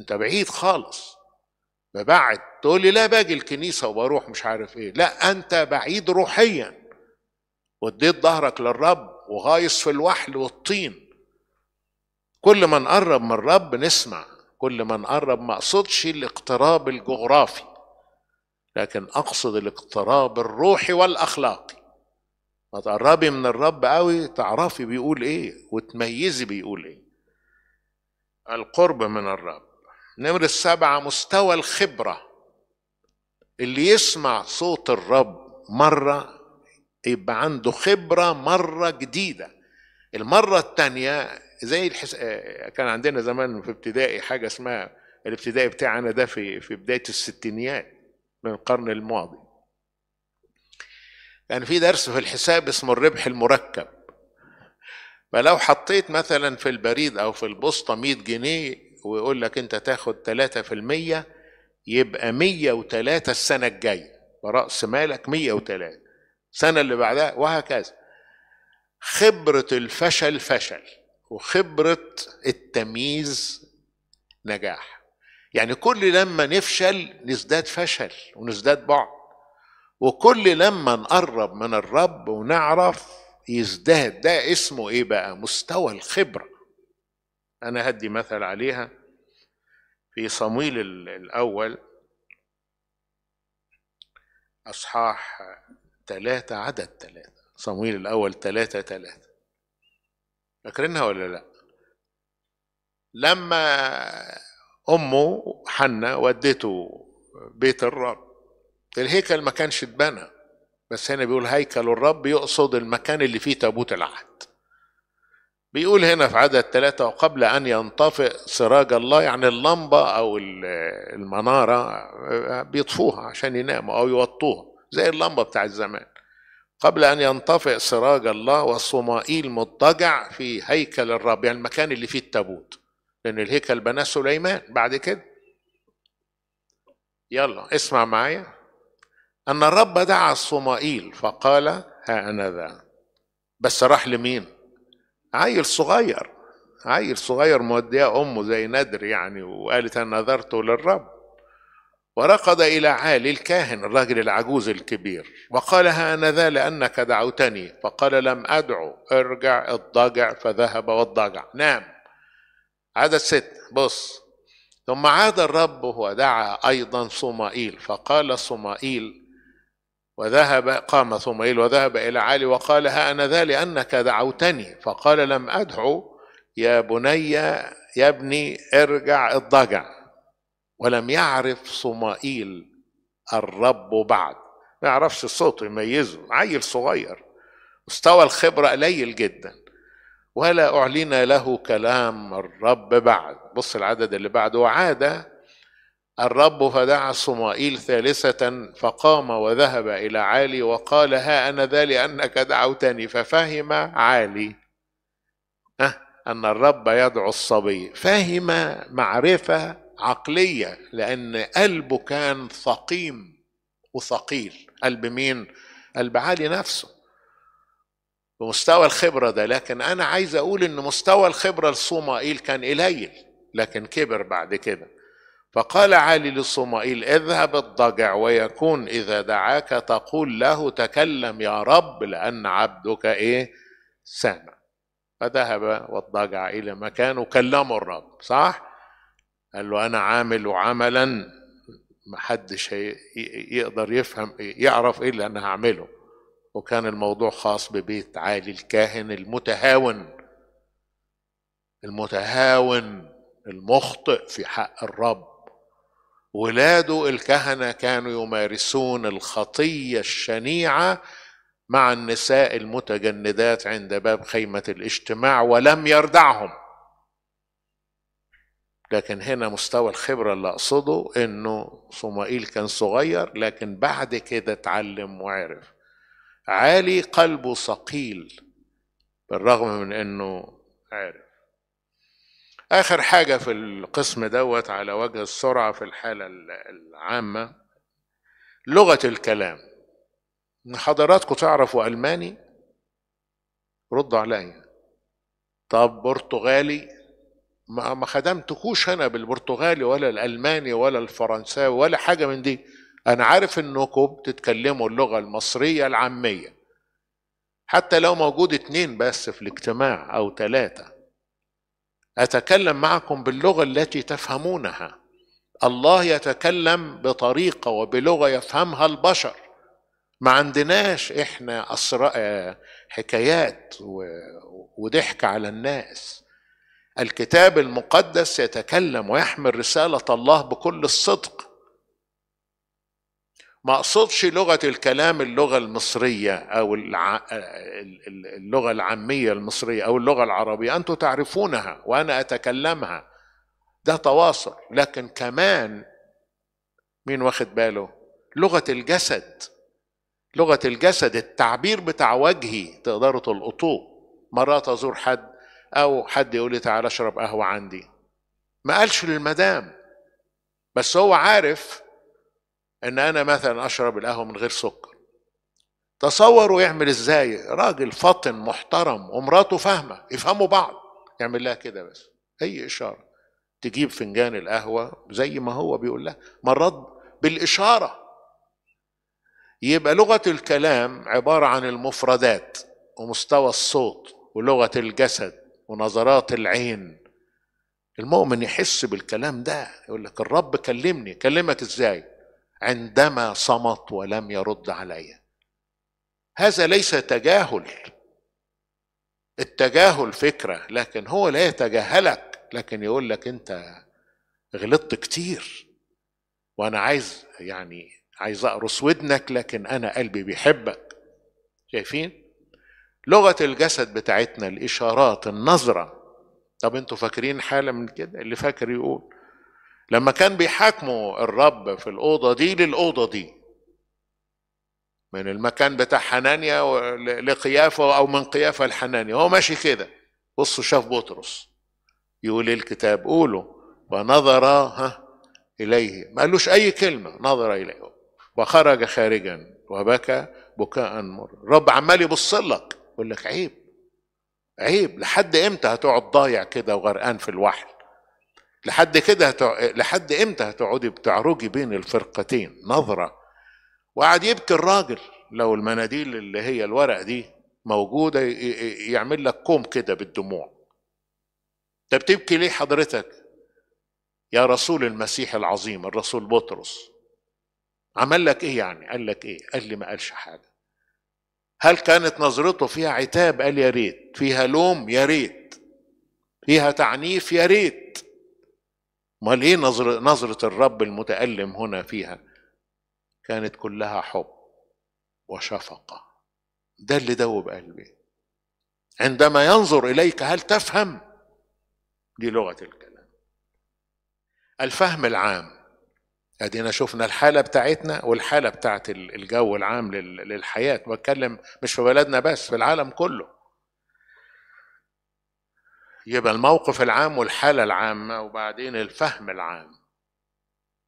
انت بعيد خالص ببعد تقول لي لا باجي الكنيسة وبروح مش عارف ايه لا انت بعيد روحيا وديت ظهرك للرب وغايص في الوحل والطين كل ما نقرب من الرب نسمع كل ما نقرب ما اقصدش الاقتراب الجغرافي لكن اقصد الاقتراب الروحي والاخلاقي ما تقربي من الرب قوي تعرفي بيقول ايه وتميزي بيقول ايه القرب من الرب نمرة سبعة مستوى الخبرة اللي يسمع صوت الرب مرة يبقى عنده خبرة مرة جديدة المرة الثانية زي الحس... آه، كان عندنا زمان في ابتدائي حاجة اسمها الابتدائي بتاعنا ده في في بداية الستينيات من القرن الماضي كان يعني في درس في الحساب اسمه الربح المركب فلو حطيت مثلا في البريد او في البوسطه 100 جنيه ويقول لك انت تاخد 3% يبقى 103 السنه الجايه براس مالك 103 السنه اللي بعدها وهكذا خبره الفشل فشل وخبره التمييز نجاح يعني كل لما نفشل نزداد فشل ونزداد بعد وكل لما نقرب من الرب ونعرف يزداد ده اسمه ايه بقى مستوى الخبره أنا هدي مثل عليها في صمويل الأول أصحاح ثلاثة عدد ثلاثة صمويل الأول ثلاثة ثلاثة فاكرينها ولا لأ؟ لما أمه حنة ودته بيت الرب الهيكل ما كانش اتبنى بس هنا بيقول هيكل الرب يقصد المكان اللي فيه تابوت العهد بيقول هنا في عدد ثلاثة وقبل أن ينطفئ سراج الله يعني اللمبة أو المنارة آه، بيطفوها عشان يناموا أو يوطوها زي اللمبة بتاع الزمان قبل أن ينطفئ سراج الله والصمائيل مضطجع في هيكل الرب يعني المكان اللي فيه التابوت لأن الهيكل بناه سليمان بعد كده يلا اسمع معايا أن الرب دعا الصمائيل فقال ها أنا ذا بس راح لمين؟ عيل صغير عيل صغير مودية أمه زي ندر يعني وقالت أنا نذرت للرب وركض إلى عالي الكاهن الرجل العجوز الكبير وقال هانذا لأنك دعوتني فقال لم أدعو ارجع الضجع فذهب والضجع نام عدد ست بص ثم عاد الرب ودعا أيضا صمائيل فقال صمائيل وذهب قام ثميل وذهب إلى علي وقال ها أنا ذا لأنك دعوتني فقال لم أدعو يا بني يا ابني ارجع الضجع ولم يعرف صمائيل الرب بعد ما يعرفش الصوت يميزه عيل صغير مستوى الخبرة قليل جدا ولا أعلن له كلام الرب بعد بص العدد اللي بعده وعاد الرب فدعا صمائيل ثالثة فقام وذهب إلى عالي وقال ها أنا ذا لأنك دعوتني ففهم عالي أن الرب يدعو الصبي فهم معرفة عقلية لأن قلبه كان ثقيم وثقيل قلب مين؟ قلب عالي نفسه بمستوى الخبرة ده لكن أنا عايز أقول إن مستوى الخبرة لصومائيل كان قليل لكن كبر بعد كده فقال علي لصمائيل اذهب الضجع ويكون إذا دعاك تقول له تكلم يا رب لأن عبدك إيه سامع فذهب والضجع إلى مكانه كلمه الرب صح قال له أنا عامل عملا محدش يقدر يفهم يعرف إيه اللي أنا هعمله وكان الموضوع خاص ببيت عالي الكاهن المتهاون المتهاون المخطئ في حق الرب ولاده الكهنه كانوا يمارسون الخطيه الشنيعه مع النساء المتجندات عند باب خيمه الاجتماع ولم يردعهم لكن هنا مستوى الخبره اللي اقصده انه صمائيل كان صغير لكن بعد كده اتعلم وعرف عالي قلبه ثقيل بالرغم من انه عرف آخر حاجة في القسم دوت على وجه السرعة في الحالة العامة لغة الكلام إن حضراتكم تعرفوا ألماني ردوا عليا طب برتغالي ما ما خدمتكوش هنا بالبرتغالي ولا الألماني ولا الفرنساوي ولا حاجة من دي أنا عارف إنكم بتتكلموا اللغة المصرية العامية حتى لو موجود اتنين بس في الاجتماع أو ثلاثه أتكلم معكم باللغة التي تفهمونها الله يتكلم بطريقة وبلغة يفهمها البشر ما عندناش احنا أسراء حكايات وضحك على الناس الكتاب المقدس يتكلم ويحمل رسالة الله بكل الصدق ما اقصدش لغه الكلام اللغه المصريه او اللغه العاميه المصريه او اللغه العربيه انتم تعرفونها وانا اتكلمها ده تواصل لكن كمان مين واخد باله لغه الجسد لغه الجسد التعبير بتاع وجهي تقدروا تلقطوه مرات ازور حد او حد يقول لي تعالى اشرب قهوه عندي ما قالش للمدام بس هو عارف ان انا مثلا اشرب القهوه من غير سكر تصوروا يعمل ازاي راجل فطن محترم ومراته فاهمه يفهموا بعض يعمل لها كده بس اي اشاره تجيب فنجان القهوه زي ما هو بيقول لها مرات بالاشاره يبقى لغه الكلام عباره عن المفردات ومستوى الصوت ولغه الجسد ونظرات العين المؤمن يحس بالكلام ده يقول لك الرب كلمني كلمك ازاي عندما صمت ولم يرد علي هذا ليس تجاهل التجاهل فكره لكن هو لا يتجاهلك لكن يقول لك انت غلطت كتير وانا عايز يعني عايز اقرص ودنك لكن انا قلبي بيحبك شايفين لغه الجسد بتاعتنا الاشارات النظره طب انتوا فاكرين حاله من كده اللي فاكر يقول لما كان بيحاكموا الرب في الأوضة دي للأوضة دي من المكان بتاع حنانيا لقيافة أو من قيافة لحنانيا هو ماشي كده بصوا شاف بطرس يقول إيه الكتاب قولوا ونظر ها إليه ما قالوش أي كلمة نظر إليه وخرج خارجا وبكى بكاء مر رب عمال يبص لك يقول لك عيب عيب لحد امتى هتقعد ضايع كده وغرقان في الوحل لحد كده هتع... لحد امتى هتقعدي بتعرجي بين الفرقتين نظره وقعد يبكي الراجل لو المناديل اللي هي الورق دي موجوده يعمل لك كوم كده بالدموع انت بتبكي ليه حضرتك يا رسول المسيح العظيم الرسول بطرس عمل لك ايه يعني قال لك ايه قال لي ما قالش حاجه هل كانت نظرته فيها عتاب قال يا ريت فيها لوم يا ريت فيها تعنيف يا ريت امال ايه نظر نظرة الرب المتألم هنا فيها كانت كلها حب وشفقة ده اللي دوب قلبي عندما ينظر إليك هل تفهم دي لغة الكلام الفهم العام ادينا شفنا الحالة بتاعتنا والحالة بتاعت الجو العام للحياة بتكلم مش في بلدنا بس في العالم كله يبقى الموقف العام والحالة العامة وبعدين الفهم العام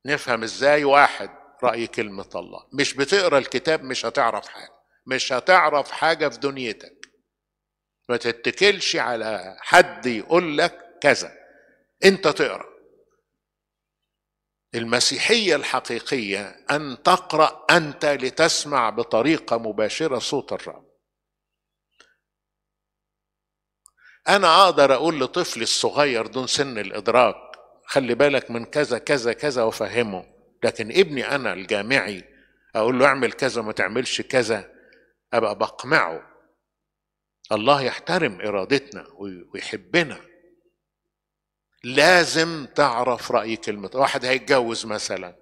نفهم ازاي واحد رأي كلمة الله مش بتقرا الكتاب مش هتعرف حاجة مش هتعرف حاجة في دنيتك ما تتكلش على حد يقول لك كذا انت تقرا المسيحية الحقيقية أن تقرأ أنت لتسمع بطريقة مباشرة صوت الرب انا اقدر اقول لطفلي الصغير دون سن الادراك خلي بالك من كذا كذا كذا وافهمه لكن ابني انا الجامعي اقول له اعمل كذا ما تعملش كذا ابقى بقمعه الله يحترم ارادتنا ويحبنا لازم تعرف راي كلمه واحد هيتجوز مثلا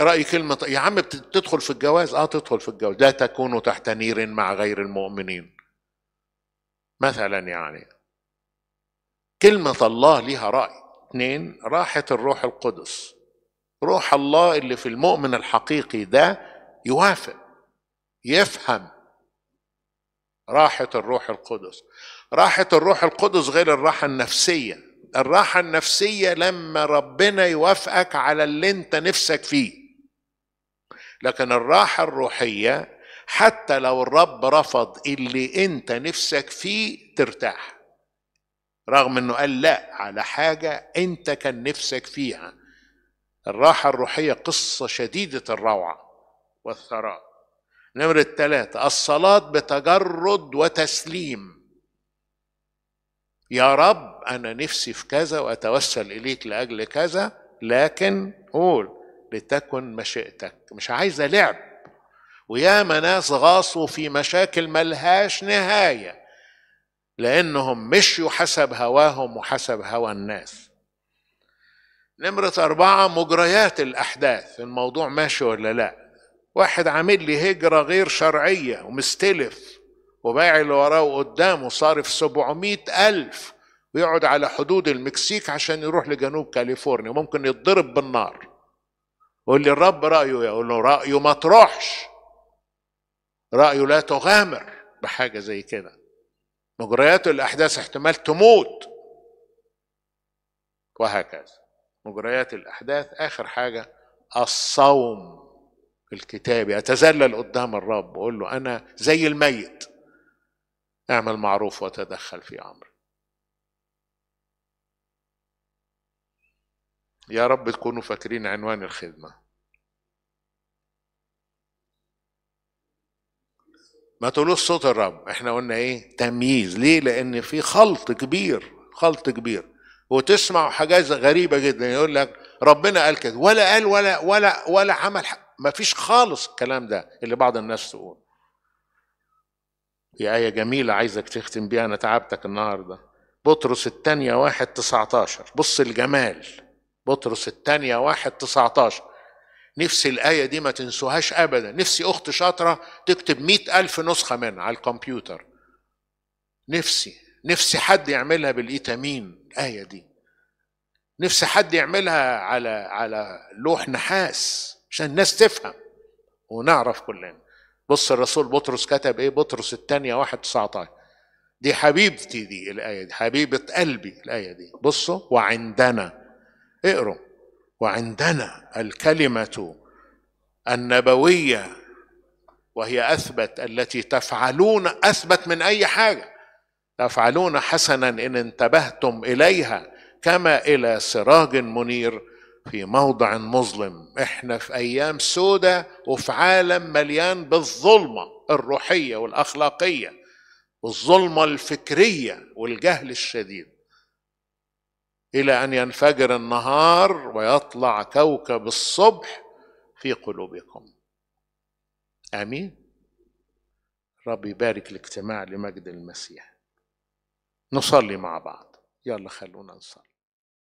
راي كلمه يا عم تدخل في الجواز اه تدخل في الجواز لا تكونوا تحت نير مع غير المؤمنين مثلا يعني كلمة الله ليها رأي اتنين راحة الروح القدس روح الله اللي في المؤمن الحقيقي ده يوافق يفهم راحة الروح القدس راحة الروح القدس غير الراحة النفسية الراحة النفسية لما ربنا يوافقك على اللي انت نفسك فيه لكن الراحة الروحية حتى لو الرب رفض اللي انت نفسك فيه ترتاح رغم انه قال لا على حاجة انت كان نفسك فيها الراحة الروحية قصة شديدة الروعة والثراء نمرة ثلاثة الصلاة بتجرد وتسليم يا رب أنا نفسي في كذا وأتوسل إليك لأجل كذا لكن قول لتكن مشيئتك مش عايزة لعب ويا ناس غاصوا في مشاكل ملهاش نهاية لأنهم مشوا حسب هواهم وحسب هوى الناس نمرة أربعة مجريات الأحداث الموضوع ماشي ولا لأ واحد عامل لي هجرة غير شرعية ومستلف وبايع اللي وراه وقدامه صارف 700 ألف ويقعد على حدود المكسيك عشان يروح لجنوب كاليفورنيا ممكن يتضرب بالنار واللي لي الرب رأيه يقول له رأيه ما تروحش رأيه لا تغامر بحاجة زي كده مجريات الأحداث احتمال تموت وهكذا مجريات الأحداث آخر حاجة الصوم الكتاب أتذلل قدام الرب وأقول له أنا زي الميت اعمل معروف وتدخل في أمري يا رب تكونوا فاكرين عنوان الخدمه ما تقولوش صوت الرب احنا قلنا ايه تمييز ليه لان في خلط كبير خلط كبير وتسمع حاجات غريبه جدا يقول لك ربنا قال كده ولا قال ولا ولا ولا عمل ما فيش خالص الكلام ده اللي بعض الناس تقول هي آية جميلة عايزك تختم بيها أنا تعبتك النهاردة بطرس الثانية واحد تسعتاشر بص الجمال بطرس الثانية واحد تسعتاشر نفسي الآية دي ما تنسوهاش أبدا نفسي أخت شاطرة تكتب مئة ألف نسخة منها على الكمبيوتر نفسي نفسي حد يعملها بالإيتامين الآية دي نفسي حد يعملها على على لوح نحاس عشان الناس تفهم ونعرف كلنا بص الرسول بطرس كتب ايه بطرس الثانية واحد 19 دي حبيبتي دي الآية دي حبيبة قلبي الآية دي بصوا وعندنا اقروا وعندنا الكلمه النبويه وهي اثبت التي تفعلون اثبت من اي حاجه تفعلون حسنا ان انتبهتم اليها كما الى سراج منير في موضع مظلم احنا في ايام سودة وفي عالم مليان بالظلمه الروحيه والاخلاقيه والظلمه الفكريه والجهل الشديد الى ان ينفجر النهار ويطلع كوكب الصبح في قلوبكم امين رب يبارك الاجتماع لمجد المسيح نصلي مع بعض يلا خلونا نصلي